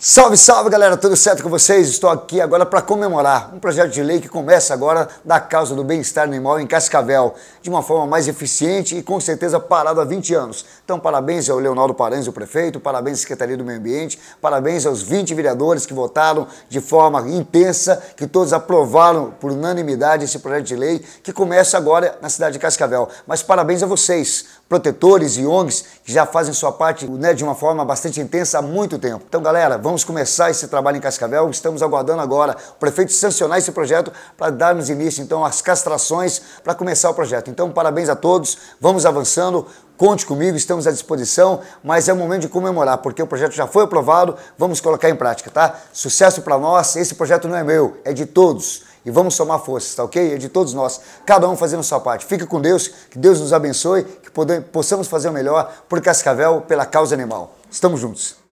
Salve, salve galera, tudo certo com vocês? Estou aqui agora para comemorar um projeto de lei que começa agora da causa do bem-estar animal em Cascavel, de uma forma mais eficiente e com certeza parado há 20 anos. Então, parabéns ao Leonardo Paranhos, o prefeito, parabéns à Secretaria do Meio Ambiente, parabéns aos 20 vereadores que votaram de forma intensa, que todos aprovaram por unanimidade esse projeto de lei que começa agora na cidade de Cascavel. Mas parabéns a vocês, protetores e ONGs, que já fazem sua parte né, de uma forma bastante intensa há muito tempo. Então, galera, Vamos começar esse trabalho em Cascavel. Estamos aguardando agora o prefeito sancionar esse projeto para darmos início, então, às castrações para começar o projeto. Então, parabéns a todos. Vamos avançando. Conte comigo, estamos à disposição, mas é o momento de comemorar, porque o projeto já foi aprovado, vamos colocar em prática, tá? Sucesso para nós, esse projeto não é meu, é de todos e vamos somar forças, tá ok? É de todos nós, cada um fazendo sua parte. Fica com Deus, que Deus nos abençoe, que poder, possamos fazer o melhor por Cascavel, pela causa animal. Estamos juntos.